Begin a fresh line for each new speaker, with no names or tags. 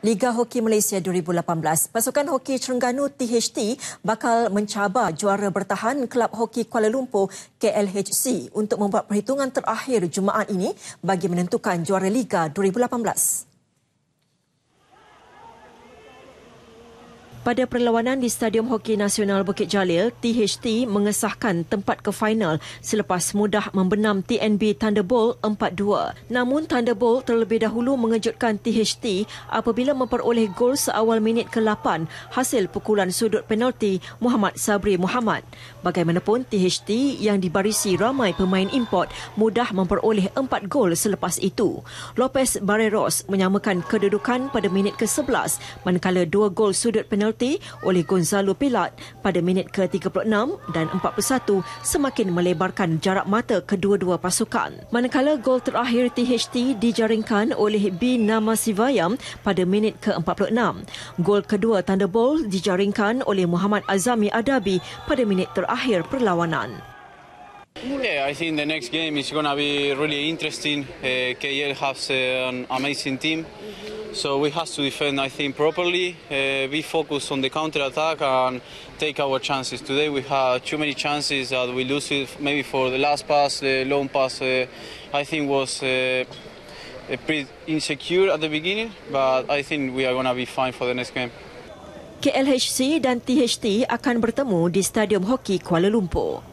Liga Hoki Malaysia 2018. Pasukan hoki Terengganu THT bakal mencabar juara bertahan Kelab Hoki Kuala Lumpur KLHC untuk membuat perhitungan terakhir Jumaat ini bagi menentukan juara Liga 2018. pada perlawanan di Stadium Hoki Nasional Bukit Jalil, THT mengesahkan tempat ke final selepas mudah membenam TNB Thunderbolt 4-2. Namun Thunderbolt terlebih dahulu mengejutkan THT apabila memperoleh gol seawal minit ke-8 hasil pukulan sudut penalti Muhammad Sabri Muhammad. Bagaimanapun THT yang dibarisi ramai pemain import mudah memperoleh 4 gol selepas itu. Lopez Barreros menyamakan kedudukan pada minit ke-11 manakala dua gol sudut penalti penalti oleh Gonzalo Pilat pada minit ke-36 dan 41 semakin melebarkan jarak mata kedua-dua pasukan. Manakala gol terakhir THT dijaringkan oleh B. Namasivayam pada minit ke-46. Gol kedua Thunderbolt dijaringkan oleh Muhammad Azami Adabi pada minit terakhir perlawanan.
Yeah, I think the next game is going to be really interesting. Uh, KL has uh, an amazing team, so we have to defend, I think, properly, uh, be focused on the counter attack and take our chances. Today we had too many chances that we lose it maybe for the last pass, the long pass, uh, I think was uh, pretty insecure at the beginning, but I think we are going to be fine for the next game.
KLHC dan THT akan bertemu di Stadium Hoki Kuala Lumpur.